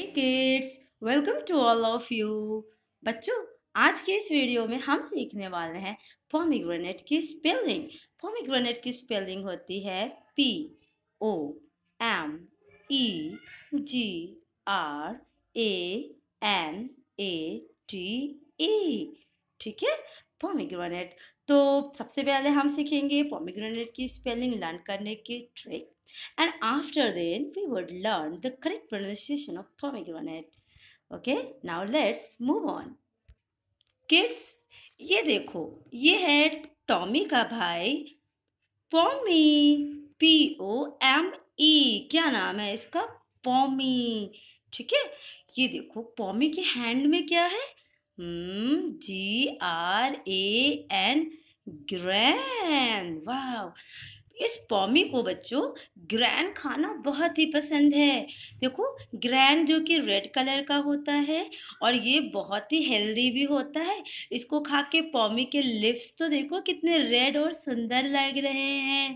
Kids welcome to all of you बच्चों आज के इस वीडियो में हम सीखने वाले हैं पॉमीग्रेनेट की स्पेलिंग पॉमीग्रेनेट की स्पेलिंग होती है P O M E G R A N A T E ठीक है पॉमीग्रेनेट तो सबसे पहले हम सीखेंगे पॉमीग्रेनेट की स्पेलिंग लर्न करने की trick And after then, we would learn the correct pronunciation of pomegranate. Okay, now let's move on. Kids, ye dekho ye hai tommy ka bhai भाई p o m e kya naam hai iska इसका theek hai ye dekho देखो ke hand mein kya hai hmm g r a n grand wow इस पॉमी को बच्चों gran खाना बहुत ही पसंद है देखो ग्रैन जो कि रेड कलर का होता है और ये बहुत ही हेल्दी भी होता है इसको खा के पॉमी के लिप्स तो देखो कितने रेड और सुंदर लग रहे हैं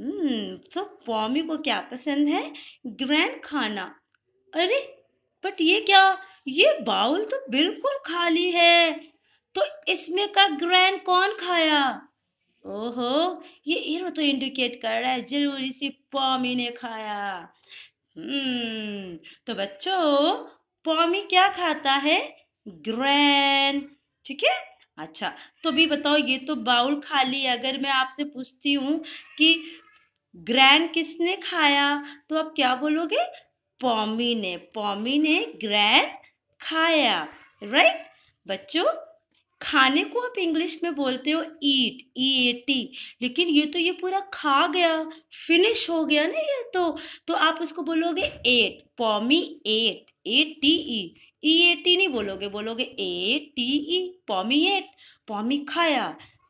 सो हम्म, तो पॉमी को क्या पसंद है ग्रैन खाना अरे बट ये क्या ये बाउल तो बिल्कुल खाली है तो इसमें का ग्रैंड कौन खाया ओहो ये एरो तो इंडिकेट कर रहा है जरूर इसे पॉमी ने खाया हम्म तो बच्चों पॉमी क्या खाता है ग्रैन ठीक है अच्छा तो भी बताओ ये तो बाउल खाली अगर मैं आपसे पूछती हूँ कि ग्रैन किसने खाया तो आप क्या बोलोगे पॉमी ने पॉमी ने ग्रैन खाया राइट बच्चों खाने को आप इंग्लिश में बोलते हो ईट ई ए टी लेकिन ये तो ये पूरा खा गया फिनिश हो गया ना ये तो तो आप उसको बोलोगे ate pome ate A T E E A T नहीं बोलोगे बोलोगे ए टी ई पॉमी एट पॉमी खाया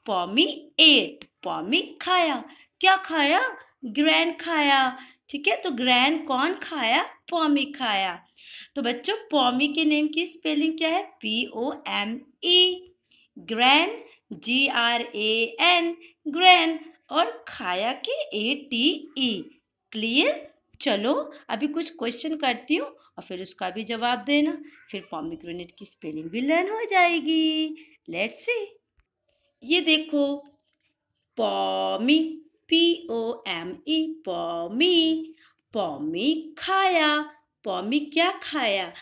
पॉमी एट पॉमी खाया क्या खाया ग्रैंड खाया ठीक है तो ग्रैंड कौन खाया पॉमी खाया तो बच्चों पॉमी के नेम की स्पेलिंग क्या है P O M E gran G R A N gran और खाया के ए टी ई क्लियर चलो अभी कुछ क्वेश्चन करती हूँ और फिर उसका भी जवाब देना फिर पॉमिक्रोनेट की स्पेलिंग भी लर्न हो जाएगी लेट्स सी ये देखो पॉमी पी ओ एम ई पॉमी पॉमी खाया पॉमी e क्या खाया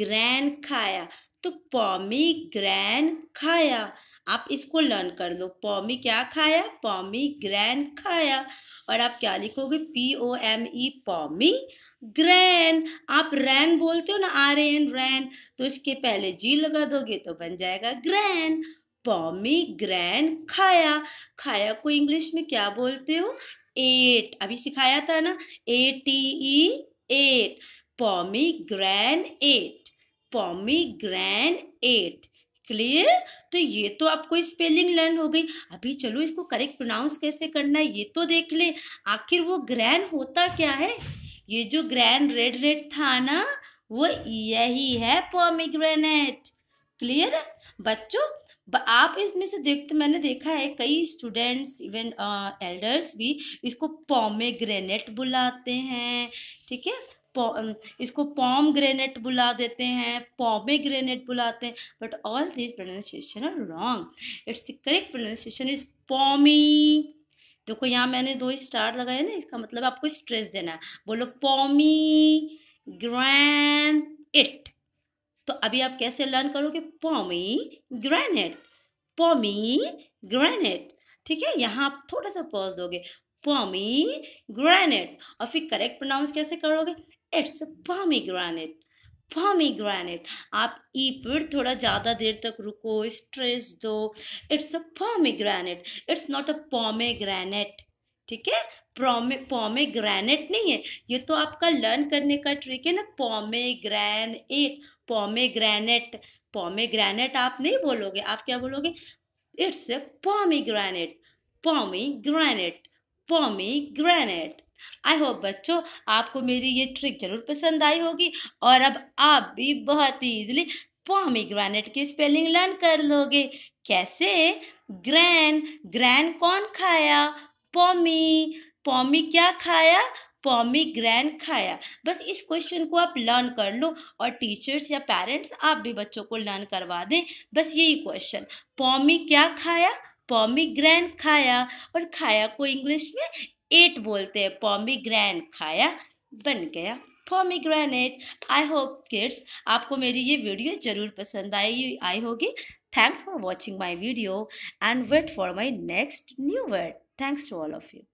ग्रैन खाया तो पॉमी ग्रैन खाया आप इसको लर्न कर लो पॉमी क्या खाया पॉमी ग्रैन खाया और आप क्या लिखोगे P O M E pome gran आप रैन बोलते हो ना आर एन रैन तो इसके पहले जी लगा दोगे तो बन जाएगा ग्रैन पॉमी ग्रैन खाया खाया को इंग्लिश में क्या बोलते हो एट अभी सिखाया था ना A T E ate pome gran ate pomegranate clear तो ये तो आपको स्पेलिंग लर्न हो गई अभी चलो इसको करेक्ट प्रोनाउंस कैसे करना है ये तो देख ले आखिर वो ग्रैन होता क्या है ये जो ग्रैंड रेड रेड था ना वो यही है पॉमीग्रेनेट क्लियर बच्चों आप इसमें से देखते तो मैंने देखा है कई स्टूडेंट्स इवन एल्डर्स भी इसको पॉमेग्रेनेट बुलाते हैं ठीक है इसको पॉम ग्रेनेट बुला देते हैं पॉमे ग्रेनेट बुलाते हैं but all this pronunciation are wrong it's the correct pronunciation is pome देखो यहाँ मैंने दो स्टार लगाए ना इसका मतलब आपको स्ट्रेस देना है बोलो पॉमी ग्रैन इट तो अभी आप कैसे लर्न करोगे पॉमी ग्रैनेट पॉमी ग्रैनेट ठीक है यहाँ आप थोड़ा सा पॉज दोगे पॉमी ग्रेनेट और फिर करेक्ट प्रोनाउंस कैसे करोगे इट्स पोमीग्रेनेट पोमीग्रेनेट आप ई पर थोड़ा ज़्यादा देर तक रुको स्ट्रेस दो it's a pomegranate it's not a pomegranate ठीक है पॉमे ग्रैनेट नहीं है ये तो आपका लर्न करने का ट्रिक है ना पॉमे पॉमे ग्रैन ग्रैनेट पॉमे ग्रैनेट आप नहीं बोलोगे आप क्या बोलोगे इट्स अ ग्रैनेट पॉमी ग्रैनेट आई होप बच्चों आपको मेरी ये ट्रिक ज़रूर पसंद आई होगी और अब आप भी बहुत ही ईजिली पॉमीग्रेनेट की स्पेलिंग लर्न कर लोगे कैसे ग्रैन ग्रैन कौन खाया पॉमी पॉमी क्या खाया पॉमी ग्रैन खाया बस इस क्वेश्चन को आप लर्न कर लो और टीचर्स या पेरेंट्स आप भी बच्चों को लर्न करवा दें बस यही क्वेश्चन पॉमी क्या खाया पॉमी ग्रैन खाया और खाया को इंग्लिश में एट बोलते हैं ग्रैन खाया बन गया एट आई होप किड्स आपको मेरी ये वीडियो ज़रूर पसंद आई आई होगी thanks for watching my video and wait for my next new word thanks to all of you